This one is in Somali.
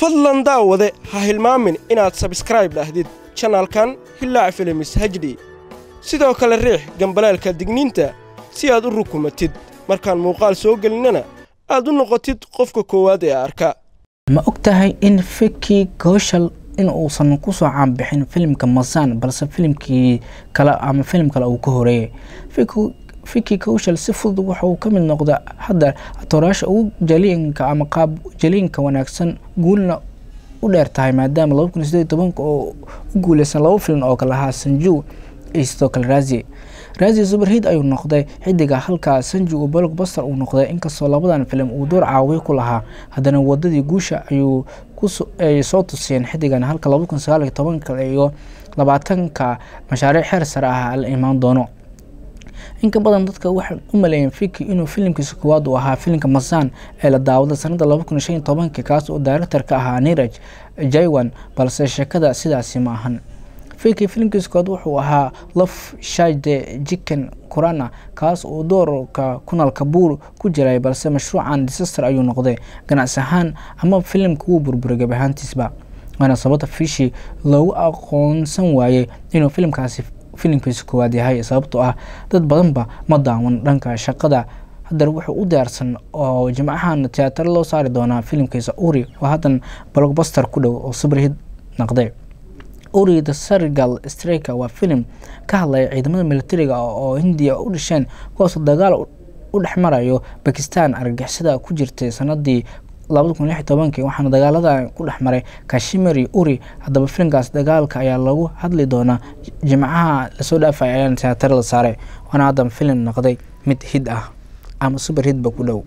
fadlan daawade ha hilmaamin inaad sabskrayb dhahdid janaalkan hillaac filimis hajdi sidoo kale riix gambalaalka digniinta si aad u rukumatid markaan muuqaal soo gelinnana aad u noqotid qofka koowaad ee arka ma og tahay in fiki gooshal in uusan ku soo caanbixin filimka masaan balse filimkii kale ama filim kale uu ka horeeyey vicky cowshal si fudud waxa uu ka mid noqda hadda tooraasha ugu jaliinka ama qaab jaliinka wanaagsan guulna u dheer tahay maadaama laba kun sideed tobanka oo u guuleysan laba filan oo kale ahaa sanju iyo sidoo kale razie razie suberhid ayuu noqday xidiga halkaa sanju uu blockbuster uu noqday inkastoo labadan filim uu door caawiyo ku lahaa haddana wadadii guusha ayuu ay soo tusiyeen xidigan halka laba kun sagaaliyo tobanka iyo labaatanka mashaariic xeer sare ah la imaan doono in badan dadka waxay u maleeyeen fiki inuu filimkiisa koowaad uu ahaa filimka masaan ee la daawaday sanada laba kun shan tobanka kaas oo director ka ahaa niraj jaiwan balse sheekada sidaasi ma ahan fiki filimkiisa koowaad wuxuu ahaa laf shade jiken kurana kaas uu doorka kunalka buur ku jiray balse mashruucan disaster ayuu noqday ganacsi ahaan ama filimka wuu burburay gab waana sababta fishi loogu aqoonsan waayey inuu filimkaasi filimkiisa koowaad yahay sababtoo ah dad badanba ma daawan dhanka shaqada haddana wuxuu u diyaarsan oo jimcahan tiyaatar loo saari doonaa filimkiisa uri oo haddan blockbuster ku dhow oo subrihid naqday uri the sergal strika waa filim ka hadlaya ciidamada militariga ah oo hindiya u dhasheen kuwaasoo dagaal u dhex marayo bakistan argagixisada ku jirtay sanadii labada kun lix tobankii waxaana dagaalada ku dhex maray kashimir iyo uri haddaba filinkaas dagaalka ayaa lagu hadli doonaa jimcaha lasoo dhaafay ayaana tiyaatarada saaray waana haddan filim noqday mid hid ah ama super hidba ku dhow